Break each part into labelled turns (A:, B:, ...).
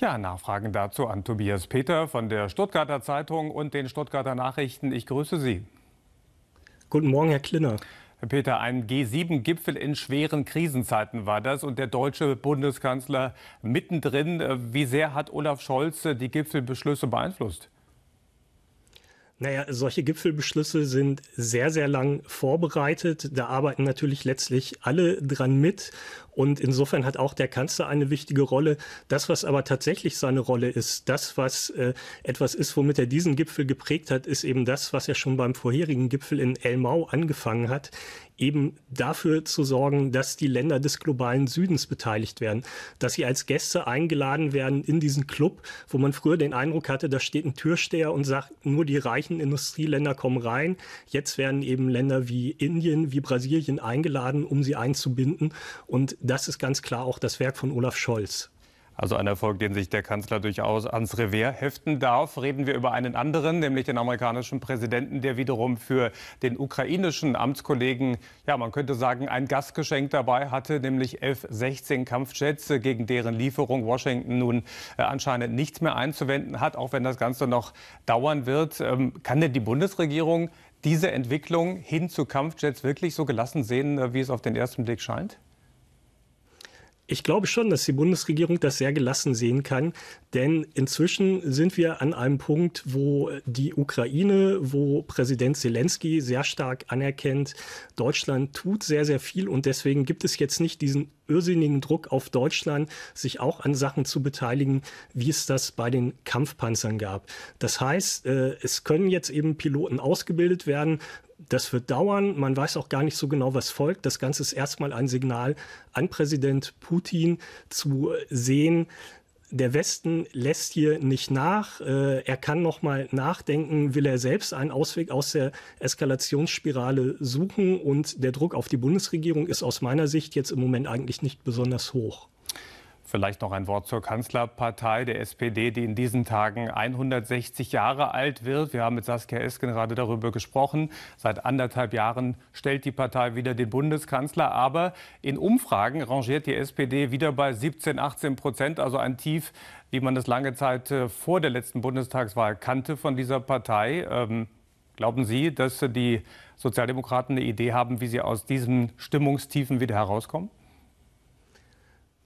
A: Ja, Nachfragen dazu an Tobias Peter von der Stuttgarter Zeitung und den Stuttgarter Nachrichten. Ich grüße Sie.
B: Guten Morgen, Herr Klinner. Herr
A: Peter, ein G7-Gipfel in schweren Krisenzeiten war das und der deutsche Bundeskanzler mittendrin. Wie sehr hat Olaf Scholz die Gipfelbeschlüsse beeinflusst?
B: Naja, solche Gipfelbeschlüsse sind sehr, sehr lang vorbereitet. Da arbeiten natürlich letztlich alle dran mit. Und insofern hat auch der Kanzler eine wichtige Rolle. Das, was aber tatsächlich seine Rolle ist, das, was äh, etwas ist, womit er diesen Gipfel geprägt hat, ist eben das, was er schon beim vorherigen Gipfel in Elmau angefangen hat, eben dafür zu sorgen, dass die Länder des globalen Südens beteiligt werden, dass sie als Gäste eingeladen werden in diesen Club, wo man früher den Eindruck hatte, da steht ein Türsteher und sagt, nur die reichen Industrieländer kommen rein. Jetzt werden eben Länder wie Indien, wie Brasilien eingeladen, um sie einzubinden. Und das ist ganz klar auch das Werk von Olaf Scholz.
A: Also ein Erfolg, den sich der Kanzler durchaus ans Revier heften darf. Reden wir über einen anderen, nämlich den amerikanischen Präsidenten, der wiederum für den ukrainischen Amtskollegen, ja, man könnte sagen, ein Gastgeschenk dabei hatte, nämlich F-16 Kampfjets, gegen deren Lieferung Washington nun äh, anscheinend nichts mehr einzuwenden hat, auch wenn das Ganze noch dauern wird. Ähm, kann denn die Bundesregierung diese Entwicklung hin zu Kampfjets wirklich so
B: gelassen sehen, äh, wie es auf den ersten Blick scheint? ich glaube schon, dass die Bundesregierung das sehr gelassen sehen kann, denn inzwischen sind wir an einem Punkt, wo die Ukraine, wo Präsident Zelensky sehr stark anerkennt, Deutschland tut sehr, sehr viel und deswegen gibt es jetzt nicht diesen irrsinnigen Druck auf Deutschland, sich auch an Sachen zu beteiligen, wie es das bei den Kampfpanzern gab. Das heißt, äh, es können jetzt eben Piloten ausgebildet werden, das wird dauern. Man weiß auch gar nicht so genau, was folgt. Das Ganze ist erstmal ein Signal an Präsident Putin zu sehen, der Westen lässt hier nicht nach. Äh, er kann noch mal nachdenken, will er selbst einen Ausweg aus der Eskalationsspirale suchen und der Druck auf die Bundesregierung ist aus meiner Sicht jetzt im Moment eigentlich nicht besonders hoch.
A: Vielleicht noch ein Wort zur Kanzlerpartei der SPD, die in diesen Tagen 160 Jahre alt wird. Wir haben mit Saskia Esken gerade darüber gesprochen. Seit anderthalb Jahren stellt die Partei wieder den Bundeskanzler. Aber in Umfragen rangiert die SPD wieder bei 17, 18 Prozent, also ein Tief, wie man das lange Zeit äh, vor der letzten Bundestagswahl kannte von dieser Partei. Ähm, glauben Sie, dass die Sozialdemokraten eine Idee haben, wie sie aus
B: diesen Stimmungstiefen wieder herauskommen?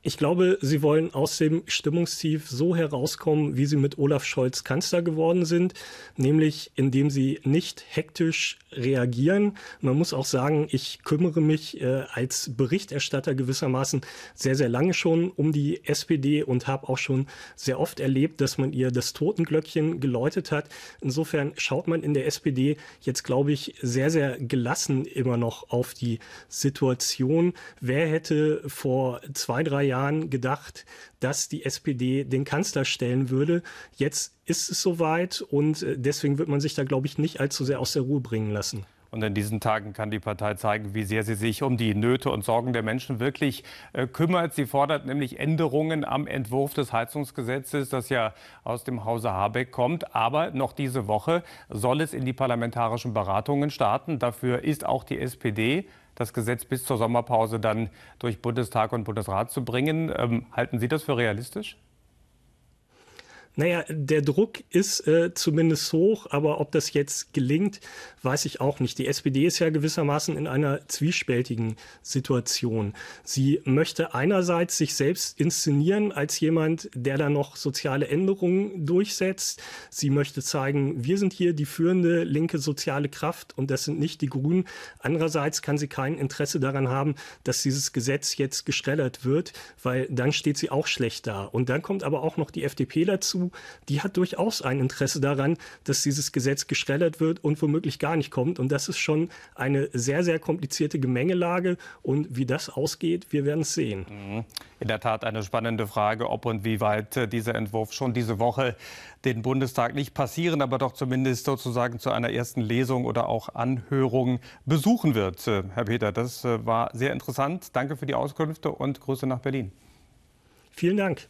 B: Ich glaube, sie wollen aus dem Stimmungstief so herauskommen, wie sie mit Olaf Scholz Kanzler geworden sind, nämlich indem sie nicht hektisch reagieren. Man muss auch sagen, ich kümmere mich äh, als Berichterstatter gewissermaßen sehr, sehr lange schon um die SPD und habe auch schon sehr oft erlebt, dass man ihr das Totenglöckchen geläutet hat. Insofern schaut man in der SPD jetzt, glaube ich, sehr, sehr gelassen immer noch auf die Situation. Wer hätte vor zwei, drei Jahren Jahren gedacht, dass die SPD den Kanzler stellen würde. Jetzt ist es soweit und äh, deswegen wird man sich da, glaube ich, nicht allzu sehr aus der Ruhe bringen lassen.
A: Und in diesen Tagen kann die Partei zeigen, wie sehr sie sich um die Nöte und Sorgen der Menschen wirklich äh, kümmert. Sie fordert nämlich Änderungen am Entwurf des Heizungsgesetzes, das ja aus dem Hause Habeck kommt. Aber noch diese Woche soll es in die parlamentarischen Beratungen starten. Dafür ist auch die SPD das Gesetz bis zur Sommerpause dann durch Bundestag und Bundesrat zu bringen. Ähm, halten Sie das für realistisch?
B: Naja, der Druck ist äh, zumindest hoch, aber ob das jetzt gelingt, weiß ich auch nicht. Die SPD ist ja gewissermaßen in einer zwiespältigen Situation. Sie möchte einerseits sich selbst inszenieren als jemand, der da noch soziale Änderungen durchsetzt. Sie möchte zeigen, wir sind hier die führende linke soziale Kraft und das sind nicht die Grünen. Andererseits kann sie kein Interesse daran haben, dass dieses Gesetz jetzt geschreddert wird, weil dann steht sie auch schlecht da. Und dann kommt aber auch noch die FDP dazu die hat durchaus ein Interesse daran, dass dieses Gesetz geschreddert wird und womöglich gar nicht kommt. Und das ist schon eine sehr, sehr komplizierte Gemengelage. Und wie das ausgeht, wir werden es sehen. Mhm.
A: In der Tat eine spannende Frage, ob und wie weit äh, dieser Entwurf schon diese Woche den Bundestag nicht passieren, aber doch zumindest sozusagen zu einer ersten Lesung oder auch Anhörung besuchen wird. Äh, Herr Peter, das äh, war sehr interessant. Danke für die Auskünfte und Grüße nach Berlin. Vielen Dank.